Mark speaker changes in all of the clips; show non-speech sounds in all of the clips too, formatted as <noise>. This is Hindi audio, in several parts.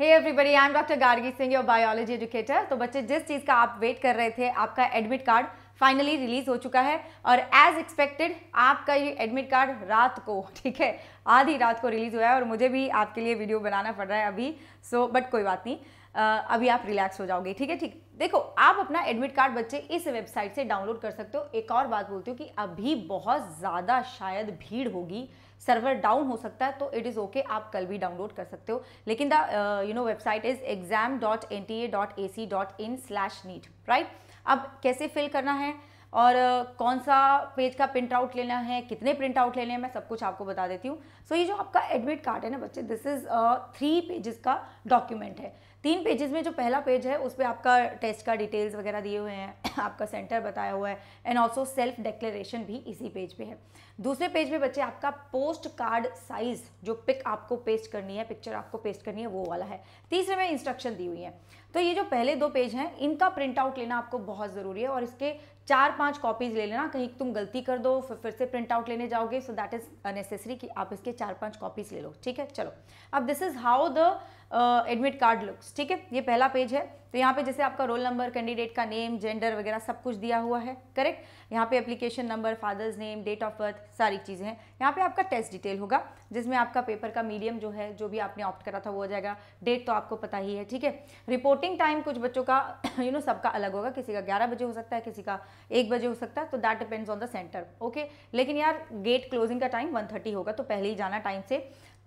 Speaker 1: hey everybody I am doctor Gargi Singh your biology educator तो बच्चे जिस चीज़ का आप वेट कर रहे थे आपका एडमिट कार्ड फाइनली रिलीज हो चुका है और एज एक्सपेक्टेड आपका ये एडमिट कार्ड रात को ठीक है आधी रात को रिलीज़ हुआ है और मुझे भी आपके लिए वीडियो बनाना पड़ रहा है अभी सो so, बट कोई बात नहीं अभी आप रिलैक्स हो जाओगे ठीक है ठीक देखो आप अपना एडमिट कार्ड बच्चे इस वेबसाइट से डाउनलोड कर सकते हो एक और बात बोलती हूँ कि अभी बहुत ज़्यादा शायद भीड़ होगी सर्वर डाउन हो सकता है तो इट इज़ ओके आप कल भी डाउनलोड कर सकते हो लेकिन the you know website is exam dot N T A dot A C dot in slash NEET right अब कैसे फिल करना है और कौन सा पेज का प्रिंट आउट लेना है कितने प्रिंट आउट लेने हैं मैं सब कुछ आपको बता देती हूँ सो so, ये जो आपका एडमिट कार्ड है ना बच्चे दिस इज़ थ्री पेजेस का डॉक्यूमेंट है तीन पेजेस में जो पहला पेज है उस पर आपका टेस्ट का डिटेल्स वगैरह दिए हुए हैं <clears throat> आपका सेंटर बताया हुआ है एंड ऑल्सो सेल्फ डिक्लेरेशन भी इसी पेज पे है दूसरे पेज पे बच्चे आपका पोस्ट कार्ड साइज जो पिक आपको पेस्ट करनी है पिक्चर आपको पेस्ट करनी है वो वाला है तीसरे में इंस्ट्रक्शन दी हुई है तो ये जो पहले दो पेज हैं इनका प्रिंट आउट लेना आपको बहुत ज़रूरी है और इसके चार पांच कॉपीज़ ले लेना कहीं तुम गलती कर दो फिर फिर से प्रिंट आउट लेने जाओगे सो दैट इज़ नेसेसरी कि आप इसके चार पांच कॉपीज़ ले लो ठीक है चलो अब this is how the admit card looks ठीक है ये पहला पेज है तो यहाँ पे जैसे आपका रोल नंबर कैंडिडेट का नेम जेंडर वगैरह सब कुछ दिया हुआ है करेक्ट यहाँ पे application number father's name date of birth सारी चीज़ें हैं यहाँ पे आपका टेस्ट डिटेल होगा जिसमें आपका पेपर का मीडियम जो है जो भी आपने ऑप्ट करा था वो हो जाएगा डेट तो आपको पता ही है ठीक है रिपोर्टिंग टाइम कुछ बच्चों का यू <coughs> नो सबका अलग होगा किसी का ग्यारह बजे हो सकता है किसी का एक बजे हो सकता है तो that depends on the centre okay लेकिन यार गेट क्लोजिंग का टाइम वन होगा तो पहले ही जाना टाइम से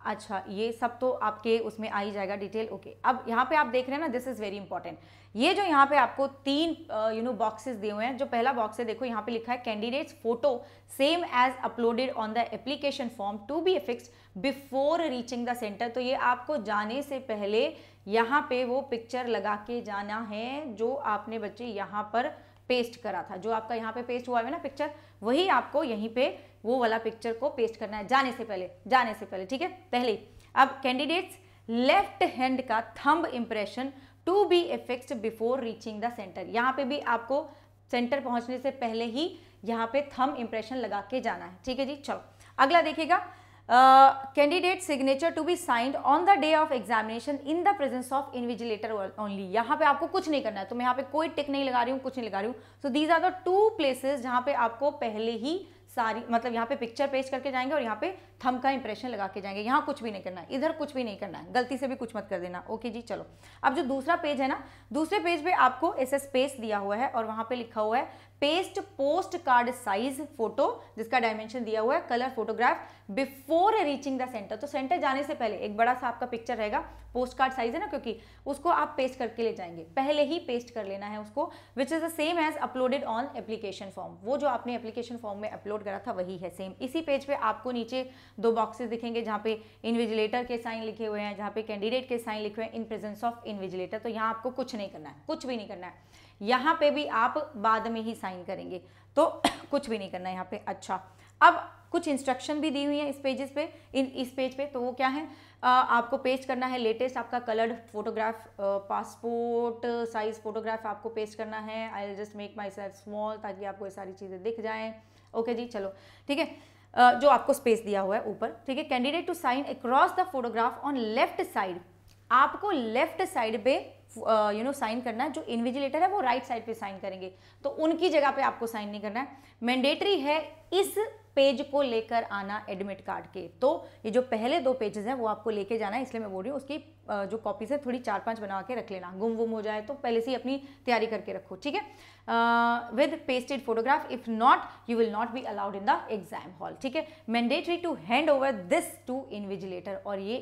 Speaker 1: अच्छा ये सब तो आपके उसमें आ ही जाएगा डिटेल ओके अब यहाँ पे आप देख रहे हैं ना दिस इज़ वेरी इंपॉर्टेंट ये जो यहाँ पे आपको तीन यू नो बॉक्सेस दिए हुए हैं जो पहला बॉक्स है देखो यहाँ पे लिखा है candidate's photo same as uploaded on the application form to be fix before reaching the centre तो ये आपको जाने से पहले यहाँ पे वो पिक्चर लगा के जाना है जो आपने बच्चे यहाँ पर पेस्ट करा था जो आपका यहाँ पे पेस्ट हुआ है ना पिक्चर वही आपको यहीं पे वो वाला पिक्चर को पेस्ट करना है जाने से पहले जाने से पहले ठीक है पहले अब कैंडिडेट्स लेफ्ट हैंड का thumb impression to be effect before reaching the centre यहाँ पे भी आपको सेंटर पहुंचने से पहले ही यहाँ पे थंब इंप्रेशन लगा के जाना है ठीक है जी चलो अगला देखिएगा candidate signature to be signed on the day of examination in the presence of invigilator only यहाँ पे आपको कुछ नहीं करना है तो मैं यहाँ पे कोई टिक नहीं लगा रही हूँ कुछ नहीं लगा रही हूँ so these are the two places जहाँ पे आपको पहले ही सारी मतलब यहाँ पे पिक्चर पेश करके जाएंगे और यहाँ पे थम का इंप्रेशन लगा के जाएंगे यहाँ कुछ भी नहीं करना है इधर कुछ भी नहीं करना है गलती से भी कुछ मत कर देना ओके जी चलो अब जो दूसरा पेज है ना दूसरे पेज पे आपको ऐसे स्पेस दिया हुआ है और वहाँ पे लिखा हुआ है paste postcard size photo जिसका डायमेंशन दिया हुआ है colour photograph before reaching the centre तो सेंटर जाने से पहले एक बड़ा सा आपका पिक्चर रहेगा पोस्ट कार्ड साइज है ना क्योंकि उसको आप पेस्ट करके ले जाएंगे पहले ही पेस्ट कर लेना है उसको which is the same as uploaded on application form वो जो आपने एप्लीकेशन फॉर्म में अपलोड अपलोड करा था वही है सेम इसी पेज पे आपको नीचे दो बॉक्सेस दिखेंगे जहाँ पे इन्विजिलेटर के साइन लिखे हुए हैं जहाँ पे कैंडिडेट के साइन लिखे हुए हैं इन प्रेजेंस ऑफ इन्विजिलेटर तो यहाँ आपको कुछ नहीं करना है कुछ भी नहीं करना है यहाँ पे भी आप बाद में ही साइन करेंगे तो <coughs> कुछ भी नहीं करना है यहाँ पे अच्छा अब कुछ इंस्ट्रक्शन भी दी हुई है इस पेजेस पे इन इस पेज पे तो वो क्या है आ, आपको पेस्ट करना है लेटेस्ट आपका coloured photograph passport size photograph आपको पेस्ट करना है I just make myself small ताकि आपको ये सारी चीज़ें दिख जाएँ ओके जी चलो ठीक है जो आपको स्पेस दिया हुआ है ऊपर ठीक है candidate to sign across the photograph on left side आपको लेफ्ट साइड पे यू नो साइन करना है जो इन्विजिलेटर है वो राइट right साइड पे साइन करेंगे तो उनकी जगह पे आपको साइन नहीं करना है मैंडेटरी है इस पेज को लेकर आना एडमिट कार्ड के तो ये जो पहले दो पेजेस हैं वो आपको लेके जाना है इसलिए मैं बोल रही हूँ उसकी जो कॉपीज है थोड़ी चार पांच बना के रख लेना गुम वुम हो जाए तो पहले से ही अपनी तैयारी करके रखो ठीक है uh, with pasted photograph if not you will not be allowed in the exam hall ठीक है mandatory to hand over this to invigilator और ये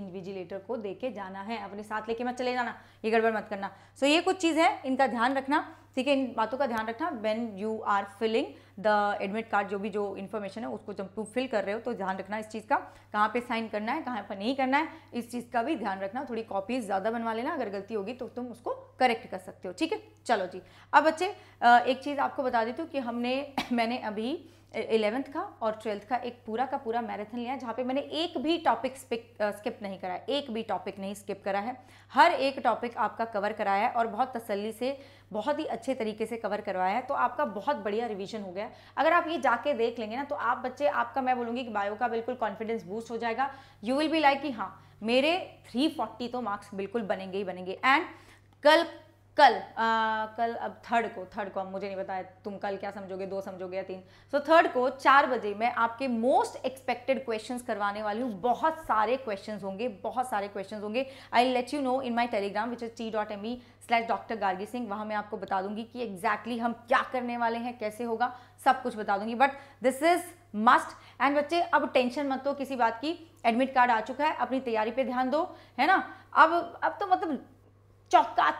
Speaker 1: invigilator को दे के जाना है अपने साथ लेके मत चले जाना ये गड़बड़ मत करना सो so, ये कुछ चीज़ है इनका ध्यान रखना ठीक है इन बातों का ध्यान रखना when you are filling the admit card जो भी जो इन्फॉर्मेशन है उसको जब तुम फिल कर रहे हो तो ध्यान रखना इस चीज़ का कहाँ पे साइन करना है कहाँ पर नहीं करना है इस चीज़ का भी ध्यान रखना थोड़ी कॉपीज ज़्यादा बनवा लेना अगर गलती होगी तो तुम उसको करेक्ट कर सकते हो ठीक है चलो जी अब बच्चे बच्चे एक चीज़ आपको बता देती हूँ कि हमने <clears throat> मैंने अभी इलेवेंथ का और ट्वेल्थ का एक पूरा का पूरा मैराथन लिया जहाँ पे मैंने एक भी टॉपिक स्किप नहीं करा है एक भी टॉपिक नहीं स्किप करा है हर एक टॉपिक आपका कवर कराया है और बहुत तसल्ली से बहुत ही अच्छे तरीके से कवर करवाया है तो आपका बहुत बढ़िया रिवीजन हो गया अगर आप ये जाके देख लेंगे ना तो आप बच्चे आपका मैं बोलूँगी कि बायो का बिल्कुल कॉन्फिडेंस बूस्ट हो जाएगा यू विल बी लाइक कि हाँ मेरे 340 तो मार्क्स बिल्कुल बनेंगे ही बनेंगे एंड कल कल आ, कल अब थर्ड को थर्ड को अब मुझे नहीं बताया तुम कल क्या समझोगे दो समझोगे या तीन सो so, थर्ड को चार बजे मैं आपके मोस्ट एक्सपेक्टेड क्वेश्चंस करवाने वाली हूँ बहुत सारे क्वेश्चंस होंगे बहुत सारे क्वेश्चंस होंगे I let you know in my Telegram which is T dot M E slash doctor Gargi Singh वहाँ मैं आपको बता दूंगी कि एग्जैक्टली exactly हम क्या करने वाले हैं कैसे होगा सब कुछ बता दूंगी but this is must and बच्चे अब टेंशन मत हो किसी बात की एडमिट कार्ड आ चुका है अपनी तैयारी पे ध्यान दो है ना अब अब तो मतलब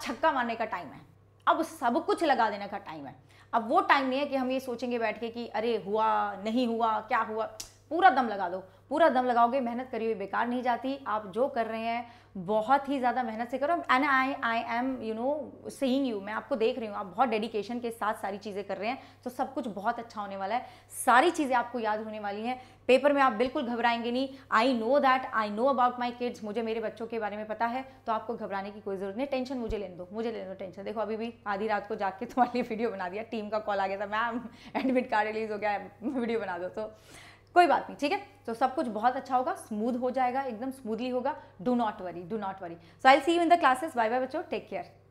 Speaker 1: छक्का मारने का टाइम है अब सब कुछ लगा देने का टाइम है अब वो टाइम नहीं है कि हम ये सोचेंगे बैठ के कि अरे हुआ नहीं हुआ क्या हुआ पूरा दम लगा दो पूरा दम लगाओगे मेहनत करी हुई बेकार नहीं जाती आप जो कर रहे हैं बहुत ही ज़्यादा मेहनत से करो and I I am you know seeing you मैं आपको देख रही हूँ आप बहुत डेडिकेशन के साथ सारी चीज़ें कर रहे हैं तो सब कुछ बहुत अच्छा होने वाला है सारी चीज़ें आपको याद होने वाली हैं पेपर में आप बिल्कुल घबराएंगे नहीं I know that I know about my kids मुझे मेरे बच्चों के बारे में पता है तो आपको घबराने की कोई ज़रूरत नहीं टेंशन मुझे लेने दो मुझे लेने दो टेंशन देखो अभी भी आधी रात को जाके <laughs> तुम्हारे लिए वीडियो बना दिया टीम का कॉल आ गया था मैम एडमिट कार्ड रिलीज़ हो गया वीडियो <laughs> बना दो तो कोई बात नहीं ठीक है तो सब कुछ बहुत अच्छा होगा स्मूथ हो जाएगा एकदम स्मूथली होगा do not worry do not worry so I see you in the classes bye bye बच्चों टेक केयर